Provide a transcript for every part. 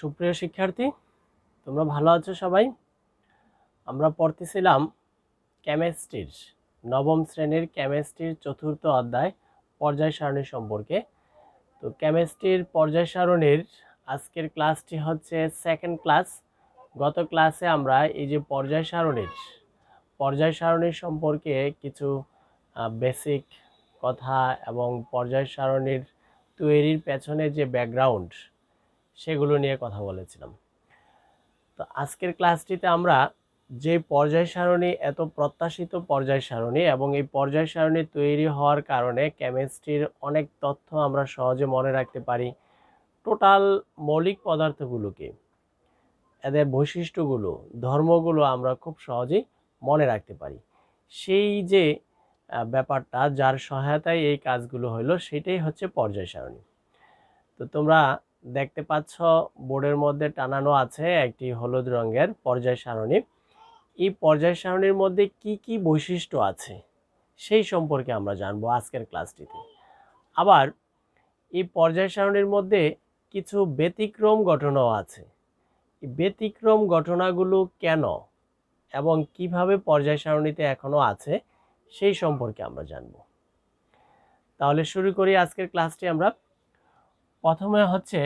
সুপ্রিয় শিক্ষার্থী তোমরা ভালো আছো সবাই আমরা পড়তেছিলাম কেমিস্ট্রির নবম শ্রেণীর কেমিস্ট্রির চতুর্থ অধ্যায় পর্যায় সারণী সম্পর্কে তো কেমিস্ট্রির পর্যায় সারণীর আজকের ক্লাসটি হচ্ছে সেকেন্ড ক্লাস গত ক্লাসে আমরা এই যে পর্যায় সারণীর পর্যায় সারণীর সম্পর্কে কিছু বেসিক কথা এবং পর্যায় সারণীর তৈরির পেছনে যে ব্যাকগ্রাউন্ড সেগুলো নিয়ে কথা বলেছিলাম তো আজকের ক্লাসটিতে আমরা যে পর্যায় সারণী এত প্রত্যাশিত পর্যায় সারণী এবং এই পর্যায় সারণী তৈরি হওয়ার কারণে কেমিস্ট্রির অনেক তথ্য আমরা সহজে মনে রাখতে পারি টোটাল মৌলিক পদার্থগুলোকে এদের বৈশিষ্ট্যগুলো ধর্মগুলো আমরা খুব সহজেই মনে রাখতে পারি সেই যে ব্যাপারটা যার সহায়তায় এই কাজগুলো হলো সেটাই হচ্ছে পর্যায় সারণী তো তোমরা দেখতে পাচ্ছ বোর্ডের মধ্যে টানানো আছে একটি হলুদ রঙের পর্যায় সারণী এই পর্যায় সারণীর মধ্যে কি কি বৈশিষ্ট্য আছে সেই সম্পর্কে আমরা জানবো আজকের ক্লাসটিতে আবার এই পর্যায় সারণীর মধ্যে কিছু ব্যতিক্রম ঘটনাও আছে এই ব্যতিক্রম ঘটনাগুলো কেন এবং কিভাবে পর্যায় সারণীতে এখনও আছে সেই সম্পর্কে আমরা জানব তাহলে শুরু করি আজকের ক্লাসটি আমরা প্রথমে হচ্ছে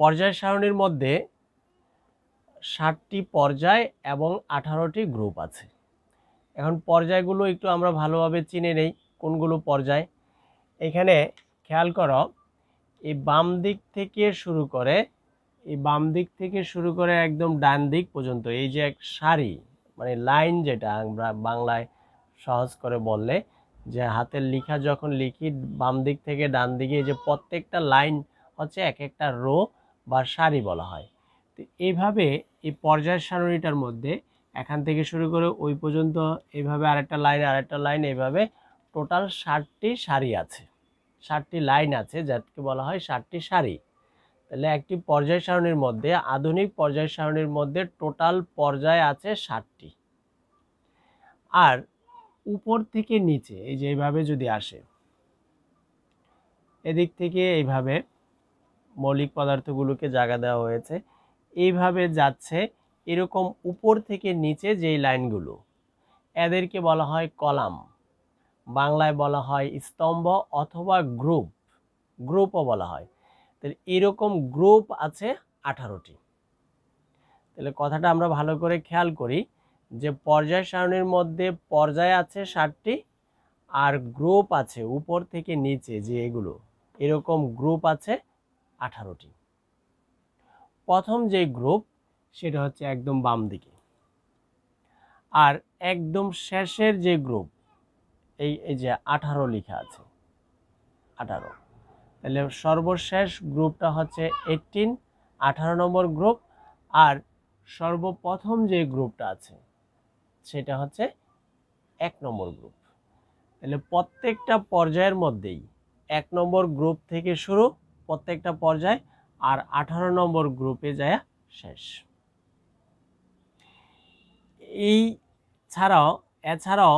পর্যায় সারণীর মধ্যে ষাটটি পর্যায় এবং আঠারোটি গ্রুপ আছে এখন পর্যায়গুলো একটু আমরা ভালোভাবে চিনে নেই কোনগুলো পর্যায় এখানে খেয়াল করো এই বাম দিক থেকে শুরু করে এই বাম দিক থেকে শুরু করে একদম ডান দিক পর্যন্ত এই যে এক শাড়ি মানে লাইন যেটা আমরা বাংলায় সহজ করে বললে যে হাতের লিখা যখন লিখি বাম দিক থেকে ডান দিকে যে প্রত্যেকটা লাইন হচ্ছে এক একটা রো বা সারি বলা হয় তো এইভাবে এই পর্যায় সারণীটার মধ্যে এখান থেকে শুরু করে ওই পর্যন্ত এইভাবে আরেকটা লাইন আরেকটা লাইন এইভাবে টোটাল ষাটটি সারি আছে ষাটটি লাইন আছে যাকে বলা হয় ষাটটি সারি তাহলে একটি পর্যায় সারণীর মধ্যে আধুনিক পর্যায় সারণীর মধ্যে টোটাল পর্যায় আছে ষাটটি আর উপর থেকে নিচে এই যে এইভাবে যদি আসে এদিক থেকে এইভাবে মৌলিক পদার্থগুলোকে জায়গা দেওয়া হয়েছে এইভাবে যাচ্ছে এরকম উপর থেকে নিচে যেই লাইনগুলো এদেরকে বলা হয় কলাম বাংলায় বলা হয় স্তম্ভ অথবা গ্রুপ গ্রুপও বলা হয় তাহলে এরকম গ্রুপ আছে আঠারোটি তাহলে কথাটা আমরা ভালো করে খেয়াল করি যে পর্যায় সারণীর মধ্যে পর্যায় আছে ষাটটি আর গ্রুপ আছে উপর থেকে নিচে যে এগুলো এরকম গ্রুপ আছে আঠারোটি প্রথম যে গ্রুপ সেটা হচ্ছে একদম বাম দিকে আর একদম শেষের যে গ্রুপ এই এই যে আঠারো লেখা আছে আঠারো তাহলে সর্বশেষ গ্রুপটা হচ্ছে এইটিন আঠারো নম্বর গ্রুপ আর সর্বপ্রথম যে গ্রুপটা আছে সেটা হচ্ছে এক নম্বর গ্রুপ তাহলে প্রত্যেকটা পর্যায়ের মধ্যেই এক নম্বর গ্রুপ থেকে শুরু প্রত্যেকটা পর্যায় আর ১৮ নম্বর গ্রুপে যায় শেষ এই ছাড়াও এছাড়াও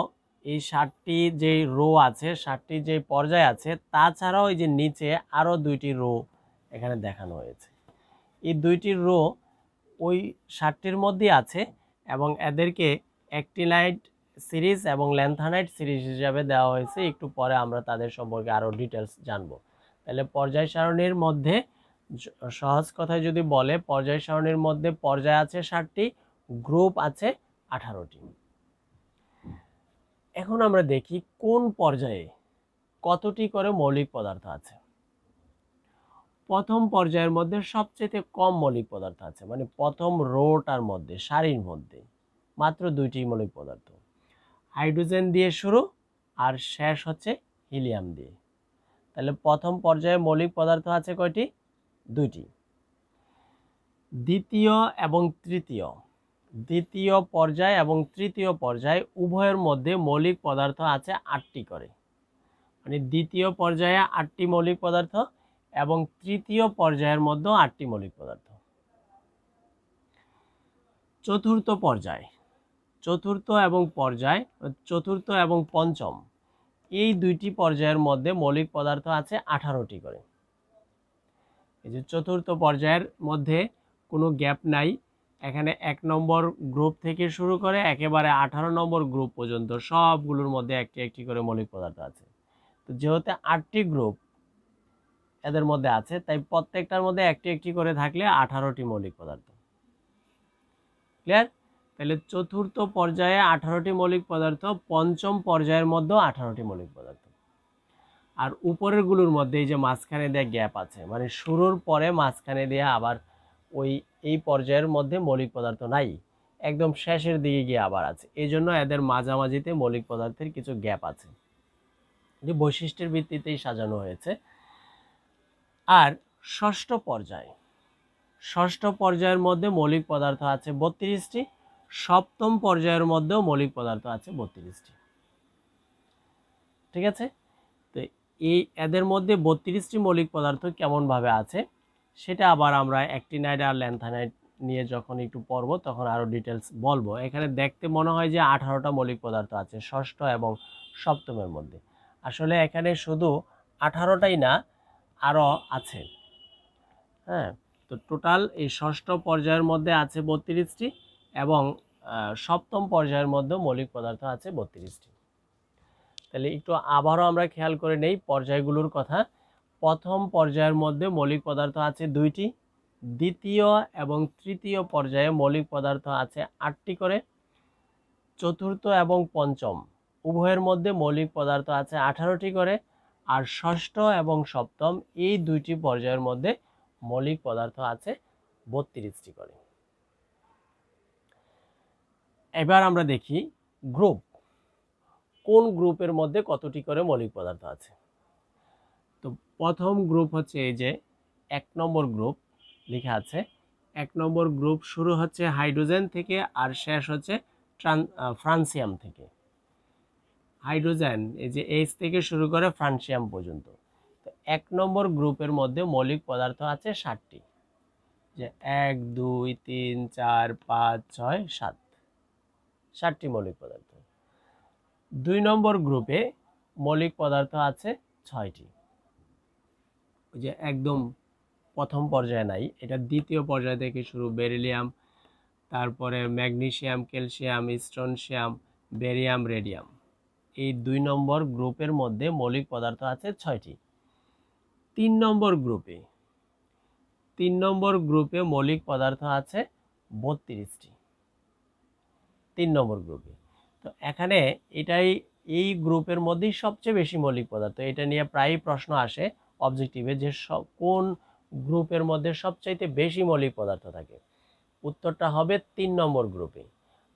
এই ষাটটি যে রো আছে ষাটটি যে পর্যায় আছে তাছাড়াও এই যে নিচে আরও দুইটি রো এখানে দেখানো হয়েছে এই দুইটি রো ওই ষাটটির মধ্যে আছে এবং এদেরকে অ্যাক্টিলাইট সিরিজ এবং ল্যান্থানাইট সিরিজ হিসাবে দেওয়া হয়েছে একটু পরে আমরা তাদের সম্পর্কে আরও ডিটেলস জানবো তাহলে পর্যায় সারণীর মধ্যে সহজ কথায় যদি বলে পর্যায় সারণীর মধ্যে পর্যায় আছে ষাটটি গ্রুপ আছে আঠারোটি এখন আমরা দেখি কোন পর্যায়ে কতটি করে মৌলিক পদার্থ আছে প্রথম পর্যায়ের মধ্যে সবচেয়ে কম মৌলিক পদার্থ আছে মানে প্রথম রোটার মধ্যে সারির মধ্যে মাত্র দুইটি মৌলিক পদার্থ হাইড্রোজেন দিয়ে শুরু আর শেষ হচ্ছে হিলিয়াম দিয়ে তাহলে প্রথম পর্যায়ে মৌলিক পদার্থ আছে কয়টি দুইটি দ্বিতীয় এবং তৃতীয় দ্বিতীয় পর্যায় এবং তৃতীয় পর্যায় উভয়ের মধ্যে মৌলিক পদার্থ আছে আটটি করে মানে দ্বিতীয় পর্যায়ে আটটি মৌলিক পদার্থ এবং তৃতীয় পর্যায়ের মধ্যেও আটটি মৌলিক পদার্থ চতুর্থ পর্যায় চতুর্থ এবং পর্যায় চতুর্থ এবং পঞ্চম এই দুইটি পর্যায়ের মধ্যে মৌলিক পদার্থ আছে আঠারোটি করে এই যে চতুর্থ পর্যায়ের মধ্যে কোনো গ্যাপ নাই এখানে এক নম্বর গ্রুপ থেকে শুরু করে একেবারে আঠারো নম্বর গ্রুপ পর্যন্ত সবগুলোর মধ্যে একটি একটি করে মৌলিক পদার্থ আছে তো যেহেতু আটটি গ্রুপ এদের মধ্যে আছে তাই প্রত্যেকটার মধ্যে একটি একটি করে থাকলে আঠারোটি মৌলিক পদার্থ ক্লিয়ার তাহলে চতুর্থ পর্যায়ে আঠারোটি মৌলিক পদার্থ পঞ্চম পর্যায়ের মধ্যে আঠারোটি মৌলিক পদার্থ আর উপরেরগুলোর মধ্যে এই যে মাঝখানে দেয়া গ্যাপ আছে মানে শুরুর পরে মাঝখানে দেয়া আবার ওই এই পর্যায়ের মধ্যে মৌলিক পদার্থ নাই একদম শেষের দিকে গিয়ে আবার আছে এই জন্য এদের মাঝামাঝিতে মৌলিক পদার্থের কিছু গ্যাপ আছে যে বৈশিষ্ট্যের ভিত্তিতেই সাজানো হয়েছে আর ষষ্ঠ পর্যায় ষষ্ঠ পর্যায়ের মধ্যে মৌলিক পদার্থ আছে বত্রিশটি সপ্তম পর্যায়ের মধ্যেও মৌলিক পদার্থ আছে বত্রিশটি ঠিক আছে তো এই এদের মধ্যে বত্রিশটি মৌলিক পদার্থ কেমনভাবে আছে সেটা আবার আমরা অ্যাক্টিনাইড আর ল্যান্থানাইড নিয়ে যখন একটু পড়ব তখন আরও ডিটেলস বলবো এখানে দেখতে মনে হয় যে আঠারোটা মৌলিক পদার্থ আছে ষষ্ঠ এবং সপ্তমের মধ্যে আসলে এখানে শুধু আঠারোটাই না আরও আছে হ্যাঁ তো টোটাল এই ষষ্ঠ পর্যায়ের মধ্যে আছে বত্রিশটি এবং সপ্তম পর্যায়ের মধ্যে মৌলিক পদার্থ আছে বত্রিশটি তাহলে একটু আবারও আমরা খেয়াল করে নেই পর্যায়গুলোর কথা প্রথম পর্যায়ের মধ্যে মৌলিক পদার্থ আছে দুইটি দ্বিতীয় এবং তৃতীয় পর্যায়ে মৌলিক পদার্থ আছে আটটি করে চতুর্থ এবং পঞ্চম উভয়ের মধ্যে মৌলিক পদার্থ আছে আঠারোটি করে আর ষষ্ঠ এবং সপ্তম এই দুইটি পর্যায়ের মধ্যে মৌলিক পদার্থ আছে বত্রিশটি করে এবার আমরা দেখি গ্রুপ কোন গ্রুপের মধ্যে কতটি করে মৌলিক পদার্থ আছে তো প্রথম গ্রুপ হচ্ছে এই যে এক নম্বর গ্রুপ লেখা আছে এক নম্বর গ্রুপ শুরু হচ্ছে হাইড্রোজেন থেকে আর শেষ হচ্ছে ফ্রান্সিয়াম থেকে হাইড্রোজেন এই যে এইচ থেকে শুরু করে ফ্রান্সিয়াম পর্যন্ত তো এক নম্বর গ্রুপের মধ্যে মৌলিক পদার্থ আছে ষাটটি যে এক দুই তিন চার পাঁচ ছয় সাত ষাটটি মৌলিক পদার্থ দুই নম্বর গ্রুপে মৌলিক পদার্থ আছে ছয়টি ওই যে একদম প্রথম পর্যায়ে নাই এটা দ্বিতীয় পর্যায় থেকে শুরু বেরিলিয়াম তারপরে magnesium calcium strontium barium radium এই দুই নম্বর গ্রুপের মধ্যে মৌলিক পদার্থ আছে ছয়টি তিন নম্বর গ্রুপে তিন নম্বর গ্রুপে মৌলিক পদার্থ আছে বত্রিশটি তিন নম্বর গ্রুপে তো এখানে এটাই এই গ্রুপের মধ্যেই সবচেয়ে বেশি মৌলিক পদার্থ এটা নিয়ে প্রায়ই প্রশ্ন আসে অবজেক্টিভে যে কোন গ্রুপের মধ্যে সবচাইতে বেশি মৌলিক পদার্থ থাকে উত্তরটা হবে তিন নম্বর গ্রুপে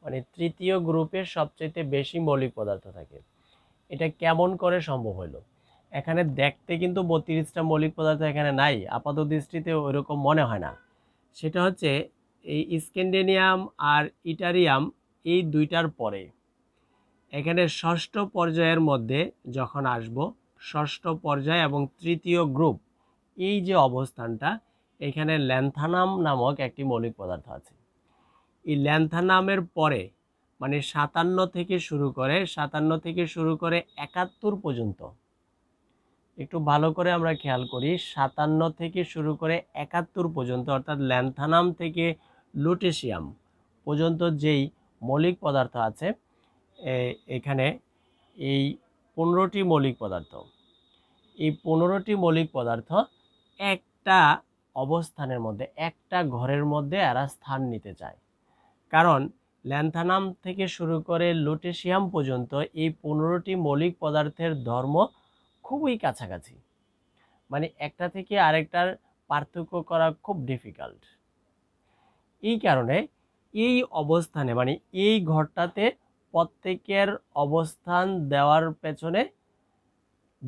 মানে তৃতীয় গ্রুপে সবচাইতে বেশি মৌলিক পদার্থ থাকে এটা কেমন করে সম্ভব হলো এখানে দেখতে কিন্তু বত্রিশটা মৌলিক পদার্থ এখানে নাই আপাত দৃষ্টিতে ওইরকম মনে হয় না সেটা হচ্ছে এই স্কেন্ডেনিয়াম আর ইটারিয়াম এই দুইটার পরে এখানে ষষ্ঠ পর্যায়ের মধ্যে যখন আসব ষষ্ঠ পর্যায় এবং তৃতীয় গ্রুপ এই যে অবস্থানটা এখানে ল্যান্থানাম নামক একটি মৌলিক পদার্থ আছে এই ল্যান্থানামের পরে মানে সাতান্ন থেকে শুরু করে সাতান্ন থেকে শুরু করে একাত্তর পর্যন্ত একটু ভালো করে আমরা খেয়াল করি সাতান্ন থেকে শুরু করে একাত্তর পর্যন্ত অর্থাৎ ল্যান্থানাম থেকে লুটেশিয়াম পর্যন্ত যেই মৌলিক পদার্থ আছে এখানে এই পনেরোটি মৌলিক পদার্থ এই পনেরোটি মৌলিক পদার্থ একটা অবস্থানের মধ্যে একটা ঘরের মধ্যে এরা স্থান নিতে চায় কারণ ল্যান্থানাম থেকে শুরু করে লোটেশিয়াম পর্যন্ত এই পনেরোটি মৌলিক পদার্থের ধর্ম খুবই কাছাকাছি মানে একটা থেকে আরেকটার পার্থক্য করা খুব ডিফিকাল্ট এই কারণে এই অবস্থানে মানে এই ঘরটাতে প্রত্যেকের অবস্থান দেওয়ার পেছনে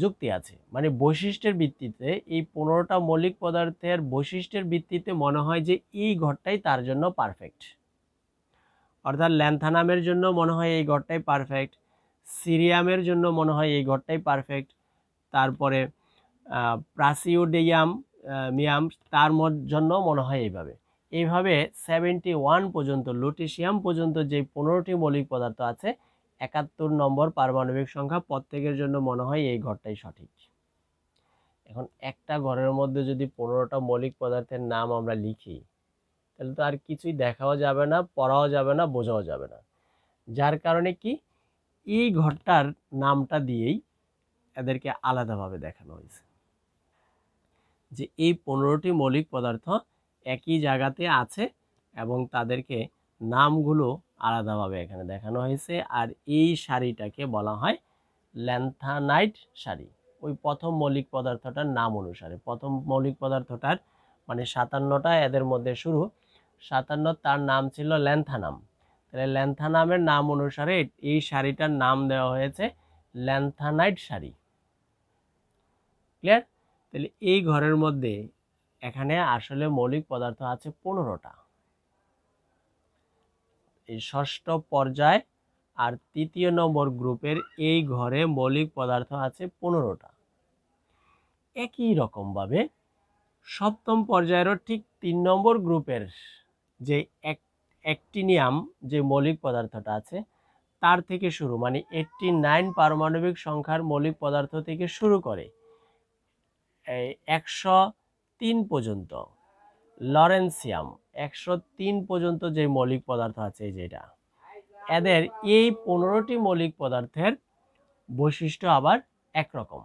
যুক্তি আছে মানে বৈশিষ্ট্যের ভিত্তিতে এই পনেরোটা মৌলিক পদার্থের বৈশিষ্ট্যের ভিত্তিতে মনে হয় যে এই ঘরটাই তার জন্য পারফেক্ট অর্থাৎ ল্যান্থানামের জন্য মনে হয় এই ঘরটাই পারফেক্ট সিরিয়ামের জন্য মনে হয় এই ঘরটাই পারফেক্ট তারপরে প্রাসিওডিয়াম মিয়াম তার জন্য মনে হয় এইভাবে এইভাবে সেভেন্টি ওয়ান পর্যন্ত লুটিশিয়াম পর্যন্ত যে পনেরোটি মৌলিক পদার্থ আছে একাত্তর নম্বর পারমাণবিক সংখ্যা প্রত্যেকের জন্য মনে হয় এই ঘরটাই সঠিক এখন একটা ঘরের মধ্যে যদি পনেরোটা মৌলিক পদার্থের নাম আমরা লিখি তাহলে তো আর কিছুই দেখাও যাবে না পড়াও যাবে না বোঝাও যাবে না যার কারণে কি এই ঘরটার নামটা দিয়েই এদেরকে আলাদাভাবে দেখানো হয়েছে যে এই পনেরোটি মৌলিক পদার্থ একই জায়গাতে আছে এবং তাদেরকে নামগুলো আলাদাভাবে এখানে দেখানো হয়েছে আর এই শাড়িটাকে বলা হয় ল্যান্থানাইট শাড়ি ওই প্রথম মৌলিক পদার্থটার নাম অনুসারে প্রথম মৌলিক পদার্থটার মানে সাতান্নটা এদের মধ্যে শুরু সাতান্ন তার নাম ছিল ল্যান্থানাম তাহলে ল্যান্থানামের নাম অনুসারে এই শাড়িটার নাম দেওয়া হয়েছে ল্যান্থানাইট শাড়ি ক্লিয়ার তাহলে এই ঘরের মধ্যে এখানে আসলে মৌলিক পদার্থ আছে পনেরোটা এই ষষ্ঠ পর্যায় আর তৃতীয় নম্বর গ্রুপের এই ঘরে মৌলিক পদার্থ আছে পনেরোটা একই রকমভাবে সপ্তম পর্যায়েরও ঠিক তিন নম্বর গ্রুপের যে অ্যাক্টিনিয়াম যে মৌলিক পদার্থটা আছে তার থেকে শুরু মানে এইটটি নাইন পারমাণবিক সংখ্যার মৌলিক পদার্থ থেকে শুরু করে একশো তিন পর্যন্ত লরেন্সিয়াম একশো তিন পর্যন্ত যে মৌলিক পদার্থ আছে যেটা এদের এই পনেরোটি মৌলিক পদার্থের বৈশিষ্ট্য আবার একরকম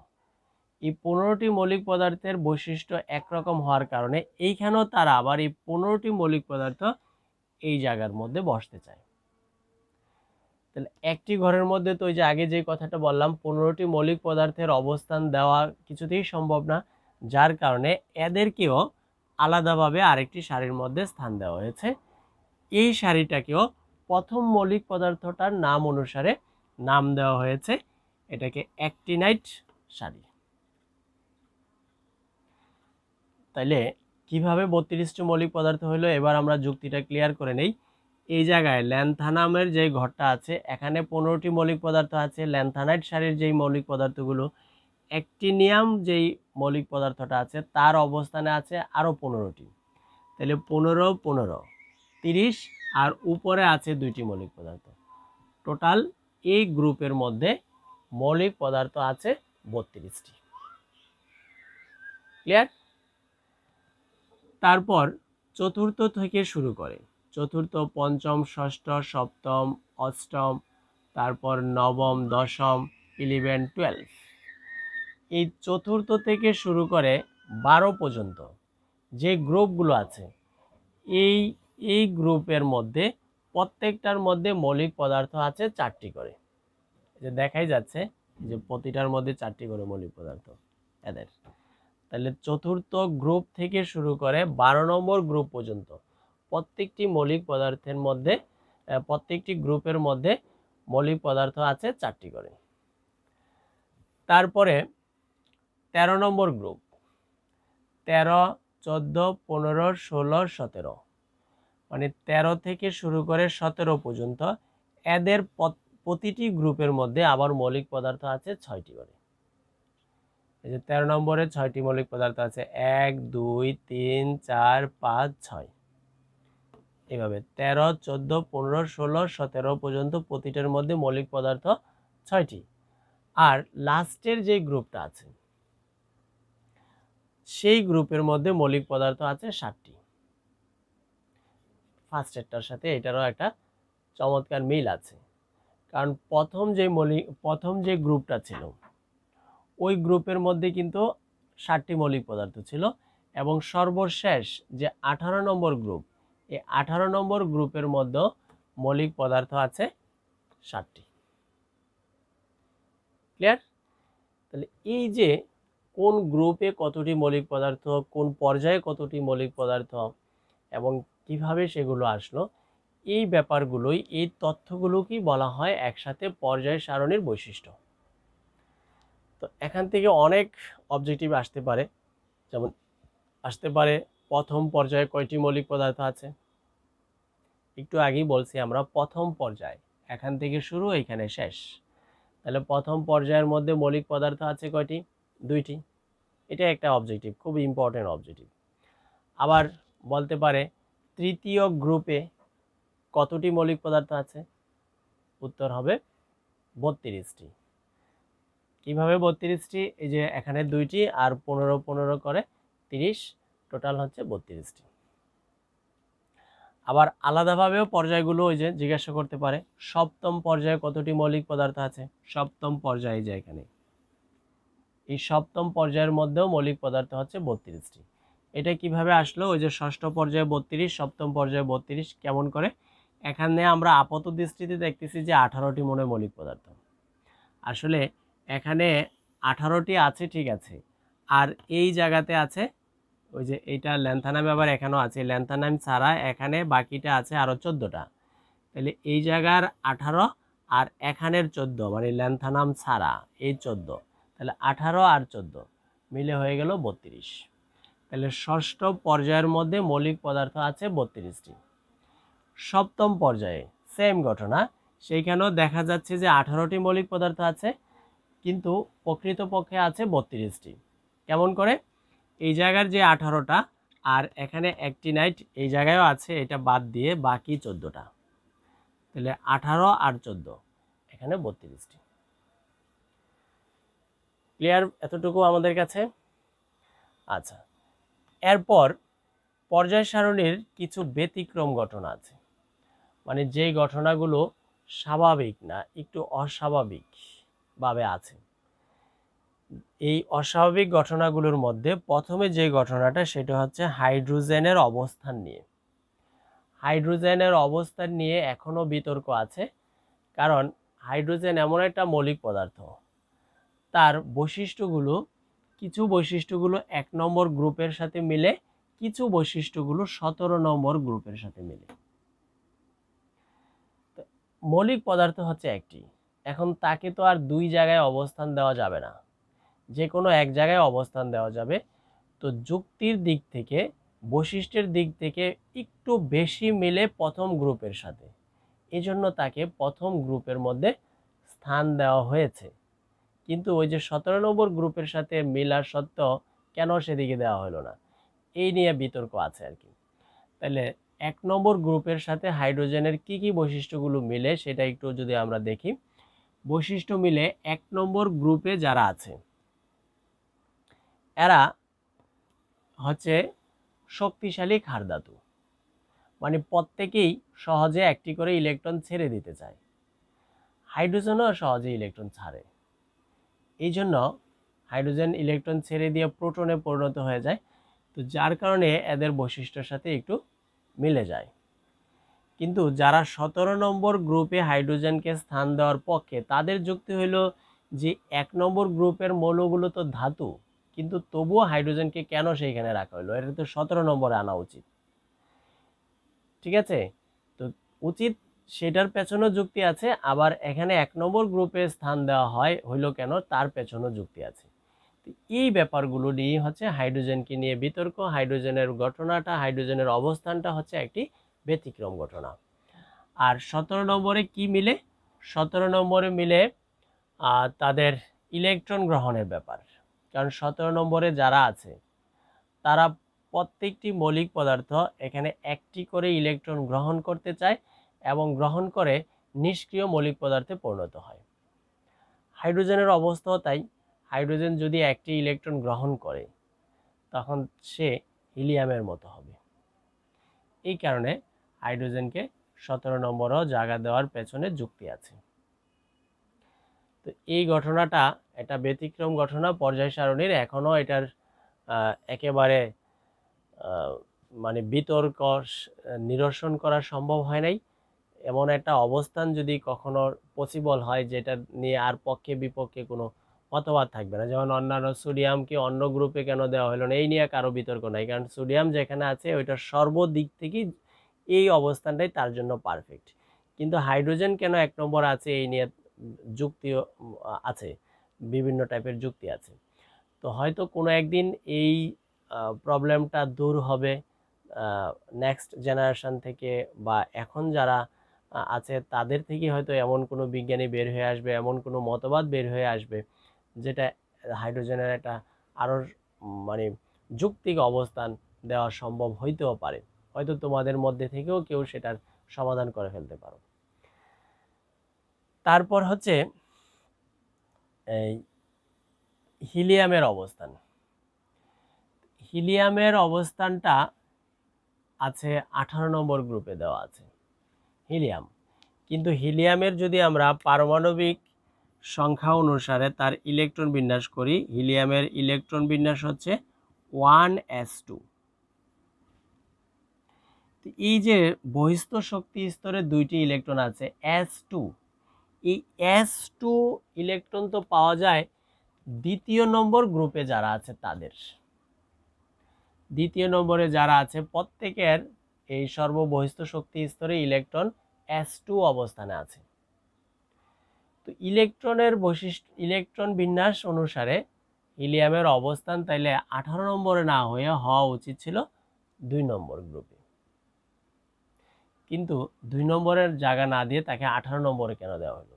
এই পনেরোটি মৌলিক পদার্থের বৈশিষ্ট্য একরকম হওয়ার কারণে এইখানেও তারা আবার এই পনেরোটি মৌলিক পদার্থ এই জায়গার মধ্যে বসতে চায় তাহলে একটি ঘরের মধ্যে তো ওই যে আগে যে কথাটা বললাম পনেরোটি মৌলিক পদার্থের অবস্থান দেওয়া কিছুতেই সম্ভব না যার কারণে এদেরকেও আলাদাভাবে আরেকটি শাড়ির মধ্যে স্থান দেওয়া হয়েছে এই শাড়িটাকেও প্রথম মৌলিক পদার্থটার নাম অনুসারে নাম দেওয়া হয়েছে এটাকে অ্যাক্টিনাইট শাড়ি তাইলে কিভাবে বত্রিশটি মৌলিক পদার্থ হলো এবার আমরা যুক্তিটা ক্লিয়ার করে নেই এই জায়গায় ল্যান্থানামের যে ঘরটা আছে এখানে পনেরোটি মৌলিক পদার্থ আছে ল্যান্থানাইট শাড়ির যেই মৌলিক পদার্থগুলো অ্যাক্টিনিয়াম যেই মৌলিক পদার্থটা আছে তার অবস্থানে আছে আরও পনেরোটি তাহলে পনেরো পনেরো তিরিশ আর উপরে আছে দুইটি মৌলিক পদার্থ টোটাল এই গ্রুপের মধ্যে মৌলিক পদার্থ আছে বত্রিশটি ক্লিয়ার তারপর চতুর্থ থেকে শুরু করে চতুর্থ পঞ্চম ষষ্ঠ সপ্তম অষ্টম তারপর নবম দশম ইলেভেন টুয়েলভ এই চতুর্থ থেকে শুরু করে বারো পর্যন্ত যে গ্রুপগুলো আছে এই এই গ্রুপের মধ্যে প্রত্যেকটার মধ্যে মৌলিক পদার্থ আছে চারটি করে যে দেখাই যাচ্ছে যে প্রতিটার মধ্যে চারটি করে মৌলিক পদার্থ এদের তাহলে চতুর্থ গ্রুপ থেকে শুরু করে বারো নম্বর গ্রুপ পর্যন্ত প্রত্যেকটি মৌলিক পদার্থের মধ্যে প্রত্যেকটি গ্রুপের মধ্যে মৌলিক পদার্থ আছে চারটি করে তারপরে তেরো নম্বর গ্রুপ তেরো চোদ্দো পনেরো ষোলো সতেরো মানে তেরো থেকে শুরু করে সতেরো পর্যন্ত এদের প্রতিটি গ্রুপের মধ্যে আবার মৌলিক পদার্থ আছে ছয়টি করে এই যে তেরো নম্বরে ছয়টি মৌলিক পদার্থ আছে এক দুই তিন চার পাঁচ ছয় এভাবে তেরো চোদ্দো পনেরো ষোলো সতেরো পর্যন্ত প্রতিটার মধ্যে মৌলিক পদার্থ ছয়টি আর লাস্টের যে গ্রুপটা আছে সেই গ্রুপের মধ্যে মৌলিক পদার্থ আছে সাতটি ফার্স্ট এটার সাথে এটারও একটা চমৎকার মিল আছে কারণ প্রথম যে মৌলিক প্রথম যে গ্রুপটা ছিল ওই গ্রুপের মধ্যে কিন্তু ষাটটি মৌলিক পদার্থ ছিল এবং সর্বশেষ যে ১৮ নম্বর গ্রুপ এই ১৮ নম্বর গ্রুপের মধ্যে মৌলিক পদার্থ আছে ষাটটি ক্লিয়ার তাহলে এই যে কোন গ্রুপে কতটি মৌলিক পদার্থ কোন পর্যায়ে কতটি মৌলিক পদার্থ এবং কিভাবে সেগুলো আসলো এই ব্যাপারগুলোই এই তথ্যগুলোকেই বলা হয় একসাথে পর্যায় সারণীর বৈশিষ্ট্য তো এখান থেকে অনেক অবজেক্টিভ আসতে পারে যেমন আসতে পারে প্রথম পর্যায়ে কয়টি মৌলিক পদার্থ আছে একটু আগেই বলছি আমরা প্রথম পর্যায় এখান থেকে শুরু এখানে শেষ তাহলে প্রথম পর্যায়ের মধ্যে মৌলিক পদার্থ আছে কয়টি দুইটি এটা একটা অবজেক্টিভ খুব ইম্পর্টেন্ট অবজেক্টিভ আবার বলতে পারে তৃতীয় গ্রুপে কতটি মৌলিক পদার্থ আছে উত্তর হবে বত্রিশটি কীভাবে বত্রিশটি এই যে এখানে দুইটি আর পনেরো পনেরো করে তিরিশ টোটাল হচ্ছে বত্রিশটি আবার আলাদাভাবেও পর্যায়গুলো ওই যে জিজ্ঞাসা করতে পারে সপ্তম পর্যায়ে কতটি মৌলিক পদার্থ আছে সপ্তম পর্যায়ে যে এখানে এই সপ্তম পর্যায়ের মধ্যেও মৌলিক পদার্থ হচ্ছে বত্রিশটি এটা কিভাবে আসলো ওই যে ষষ্ঠ পর্যায়ে বত্রিশ সপ্তম পর্যায়ে বত্রিশ কেমন করে এখানে আমরা আপাত দৃষ্টিতে দেখতেছি যে আঠারোটি মনে মৌলিক পদার্থ আসলে এখানে আঠারোটি আছে ঠিক আছে আর এই জায়গাতে আছে ওই যে এইটা ল্যান্থানাম আবার এখানেও আছে ল্যান্থানাম ছাড়া এখানে বাকিটা আছে আরও চোদ্দোটা তাহলে এই জায়গার আঠারো আর এখানের চোদ্দো মানে ল্যান্থানাম ছাড়া এই চোদ্দো তাহলে আঠারো আর চোদ্দ মিলে হয়ে গেল বত্রিশ তাহলে ষষ্ঠ পর্যায়ের মধ্যে মৌলিক পদার্থ আছে বত্রিশটি সপ্তম পর্যায়ে সেম ঘটনা সেইখানেও দেখা যাচ্ছে যে আঠারোটি মৌলিক পদার্থ আছে কিন্তু প্রকৃতপক্ষে আছে বত্রিশটি কেমন করে এই জায়গার যে আঠারোটা আর এখানে অ্যাক্টিনাইট এই জায়গায়ও আছে এটা বাদ দিয়ে বাকি চোদ্দোটা তাহলে আঠারো আর চোদ্দো এখানে বত্রিশটি ক্লিয়ার এতটুকু আমাদের কাছে আচ্ছা এরপর পর্যায় সারণীর কিছু ব্যতিক্রম ঘটনা আছে মানে যে ঘটনাগুলো স্বাভাবিক না একটু অস্বাভাবিকভাবে আছে এই অস্বাভাবিক ঘটনাগুলোর মধ্যে প্রথমে যে ঘটনাটা সেটা হচ্ছে হাইড্রোজেনের অবস্থান নিয়ে হাইড্রোজেনের অবস্থান নিয়ে এখনও বিতর্ক আছে কারণ হাইড্রোজেন এমন একটা মৌলিক পদার্থ তার বৈশিষ্ট্যগুলো কিছু বৈশিষ্ট্যগুলো এক নম্বর গ্রুপের সাথে মিলে কিছু বৈশিষ্ট্যগুলো সতেরো নম্বর গ্রুপের সাথে মিলে মৌলিক পদার্থ হচ্ছে একটি এখন তাকে তো আর দুই জায়গায় অবস্থান দেওয়া যাবে না যে কোনো এক জায়গায় অবস্থান দেওয়া যাবে তো যুক্তির দিক থেকে বৈশিষ্ট্যের দিক থেকে একটু বেশি মিলে প্রথম গ্রুপের সাথে এজন্য তাকে প্রথম গ্রুপের মধ্যে স্থান দেওয়া হয়েছে কিন্তু ওই যে সতেরো নম্বর গ্রুপের সাথে মিলার সত্য কেন সেদিকে দেওয়া হলো না এই নিয়ে বিতর্ক আছে আর কি তাহলে এক নম্বর গ্রুপের সাথে হাইড্রোজেনের কি কি বৈশিষ্ট্যগুলো মিলে সেটা একটু যদি আমরা দেখি বৈশিষ্ট্য মিলে এক নম্বর গ্রুপে যারা আছে এরা হচ্ছে শক্তিশালী খারধাতু মানে প্রত্যেকেই সহজে একটি করে ইলেকট্রন ছেড়ে দিতে চায় হাইড্রোজেনও সহজে ইলেকট্রন ছাড়ে এই জন্য হাইড্রোজেন ইলেকট্রন ছেড়ে দিয়ে প্রোটনে পরিণত হয়ে যায় তো যার কারণে এদের বৈশিষ্ট্যের সাথে একটু মিলে যায় কিন্তু যারা সতেরো নম্বর গ্রুপে হাইড্রোজেনকে স্থান দেওয়ার পক্ষে তাদের যুক্তি হইল যে এক নম্বর গ্রুপের মৌলগুলো তো ধাতু কিন্তু তবুও হাইড্রোজেনকে কেন সেইখানে রাখা হলো এটা তো সতেরো নম্বরে আনা উচিত ঠিক আছে তো উচিত সেটার পেছনেও যুক্তি আছে আবার এখানে এক নম্বর গ্রুপে স্থান দেওয়া হয় হইল কেন তার পেছনেও যুক্তি আছে এই ব্যাপারগুলো নিয়েই হচ্ছে হাইড্রোজেনকে নিয়ে বিতর্ক হাইড্রোজেনের ঘটনাটা হাইড্রোজেনের অবস্থানটা হচ্ছে একটি ব্যতিক্রম ঘটনা আর সতেরো নম্বরে কি মিলে সতেরো নম্বরে মিলে তাদের ইলেকট্রন গ্রহণের ব্যাপার কারণ সতেরো নম্বরে যারা আছে তারা প্রত্যেকটি মৌলিক পদার্থ এখানে একটি করে ইলেকট্রন গ্রহণ করতে চায় এবং গ্রহণ করে নিষ্ক্রিয় মৌলিক পদার্থে পরিণত হয় হাইড্রোজেনের অবস্থাও তাই হাইড্রোজেন যদি একটি ইলেকট্রন গ্রহণ করে তখন সে হিলিয়ামের মতো হবে এই কারণে হাইড্রোজেনকে সতেরো নম্বরও জায়গা দেওয়ার পেছনে যুক্তি আছে তো এই ঘটনাটা এটা ব্যতিক্রম ঘটনা পর্যায় সারণীর এখনও এটার একেবারে মানে বিতর্ক নিরসন করা সম্ভব হয় নাই এমন একটা অবস্থান যদি কখনো পসিবল হয় যেটা নিয়ে আর পক্ষে বিপক্ষে কোনো মতবাদ থাকবে না যেমন অন্যান্য সোডিয়ামকে অন্য গ্রুপে কেন দেওয়া হলো না এই নিয়ে কারো বিতর্ক নাই কারণ সোডিয়াম যেখানে আছে ওইটার সর্বদিক থেকেই এই অবস্থানটাই তার জন্য পারফেক্ট কিন্তু হাইড্রোজেন কেন এক নম্বর আছে এই নিয়ে যুক্তিও আছে বিভিন্ন টাইপের যুক্তি আছে তো হয়তো কোনো একদিন এই প্রবলেমটা দূর হবে নেক্সট জেনারেশন থেকে বা এখন যারা আছে তাদের থেকে হয়তো এমন কোনো বিজ্ঞানী বের হয়ে আসবে এমন কোনো মতবাদ বের হয়ে আসবে যেটা হাইড্রোজেনের একটা আরও মানে যুক্তিক অবস্থান দেওয়া সম্ভব হইতেও পারে হয়তো তোমাদের মধ্যে থেকেও কেউ সেটার সমাধান করে ফেলতে পারো তারপর হচ্ছে এই হিলিয়ামের অবস্থান হিলিয়ামের অবস্থানটা আছে আঠারো নম্বর গ্রুপে দেওয়া আছে হিলিয়াম কিন্তু হিলিয়ামের যদি আমরা পারমাণবিক সংখ্যা অনুসারে তার ইলেকট্রন বিন্যাস করি হিলিয়ামের ইলেকট্রন বিন্যাস হচ্ছে ওয়ান এস টু এই যে বহিস্থ শক্তি স্তরে দুইটি ইলেকট্রন আছে এস টু এই এস টু ইলেকট্রন তো পাওয়া যায় দ্বিতীয় নম্বর গ্রুপে যারা আছে তাদের দ্বিতীয় নম্বরে যারা আছে প্রত্যেকের এই সর্ববহিস্থ শক্তি স্তরে ইলেকট্রন এস টু অবস্থানে আছে তো ইলেকট্রনের বৈশিষ্ট্য ইলেকট্রন বিন্যাস অনুসারে হিলিয়ামের অবস্থান তাইলে আঠারো নম্বরে না হয়ে হওয়া উচিত ছিল দুই নম্বর গ্রুপে কিন্তু দুই নম্বরের জায়গা না দিয়ে তাকে আঠারো নম্বরে কেন দেওয়া হলো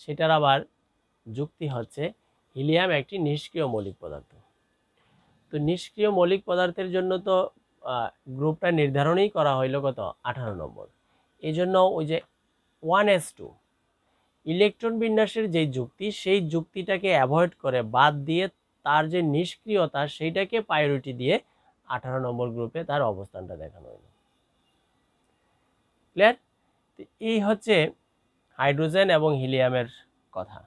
সেটার আবার যুক্তি হচ্ছে হিলিয়াম একটি নিষ্ক্রিয় মৌলিক পদার্থ তো নিষ্ক্রিয় মৌলিক পদার্থের জন্য তো গ্রুপটা নির্ধারণই করা হইল কত আঠারো নম্বর এই জন্য ওই যে ওয়ান এস টু ইলেকট্রন বিন্যাসের যে যুক্তি সেই যুক্তিটাকে অ্যাভয়েড করে বাদ দিয়ে তার যে নিষ্ক্রিয়তা সেইটাকে প্রায়োরিটি দিয়ে আঠারো নম্বর গ্রুপে তার অবস্থানটা দেখানো হইল ক্লিয়ার এই হচ্ছে হাইড্রোজেন এবং হিলিয়ামের কথা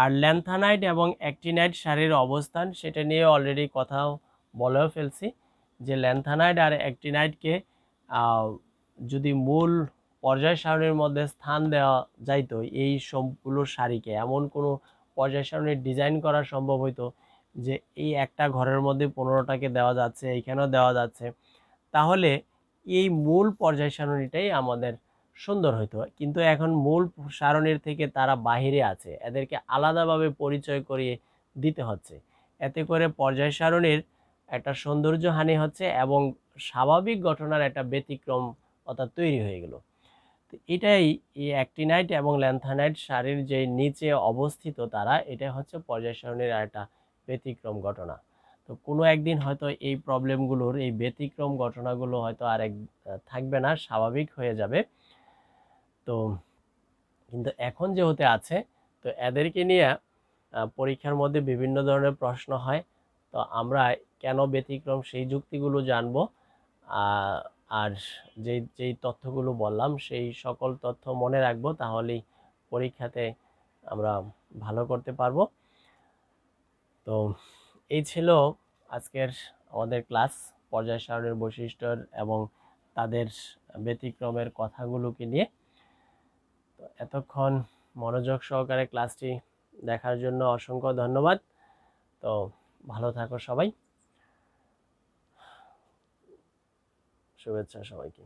আর ল্যান্থানাইট এবং অ্যাক্টিনাইট সারের অবস্থান সেটা নিয়ে অলরেডি কথাও বলেও ফেলছি যে ল্যান্থানাইট আর অ্যাক্টিনাইটকে যদি মূল পর্যায় সারণীর মধ্যে স্থান দেওয়া যাইতো এই সবগুলো শাড়িকে এমন কোনো পর্যায় সারণীর ডিজাইন করা সম্ভব হইতো যে এই একটা ঘরের মধ্যে পনেরোটাকে দেওয়া যাচ্ছে এইখানেও দেওয়া যাচ্ছে তাহলে এই মূল পর্যায় সারণীটাই আমাদের সুন্দর হইতো কিন্তু এখন মূল সারণীর থেকে তারা বাহিরে আছে এদেরকে আলাদাভাবে পরিচয় করিয়ে দিতে হচ্ছে এতে করে পর্যায় সারণীর একটা সৌন্দর্য হানি হচ্ছে এবং স্বাভাবিক ঘটনার একটা ব্যতিক্রম অর্থাৎ তৈরি হয়ে গেল তো এটাই এই অ্যাক্টিনাইট এবং ল্যান্থানাইট সারির যে নিচে অবস্থিত তারা এটা হচ্ছে পর্যায় একটা ব্যতিক্রম ঘটনা তো কোনো একদিন হয়তো এই প্রবলেমগুলোর এই ব্যতিক্রম ঘটনাগুলো হয়তো আর এক থাকবে না স্বাভাবিক হয়ে যাবে তো কিন্তু এখন যেহেতু আছে তো এদেরকে নিয়ে পরীক্ষার মধ্যে বিভিন্ন ধরনের প্রশ্ন হয় তো আমরা কেন ব্যতিক্রম সেই যুক্তিগুলো জানবো আর যেই যেই তথ্যগুলো বললাম সেই সকল তথ্য মনে রাখবো তাহলেই পরীক্ষাতে আমরা ভালো করতে পারবো তো এই ছিল আজকের আমাদের ক্লাস পর্যায় সারণের বৈশিষ্ট্যর এবং তাদের ব্যতিক্রমের কথাগুলোকে নিয়ে তো এতক্ষণ মনোযোগ সহকারে ক্লাসটি দেখার জন্য অসংখ্য ধন্যবাদ তো ভালো থাকো সবাই শুভেচ্ছা সবাইকে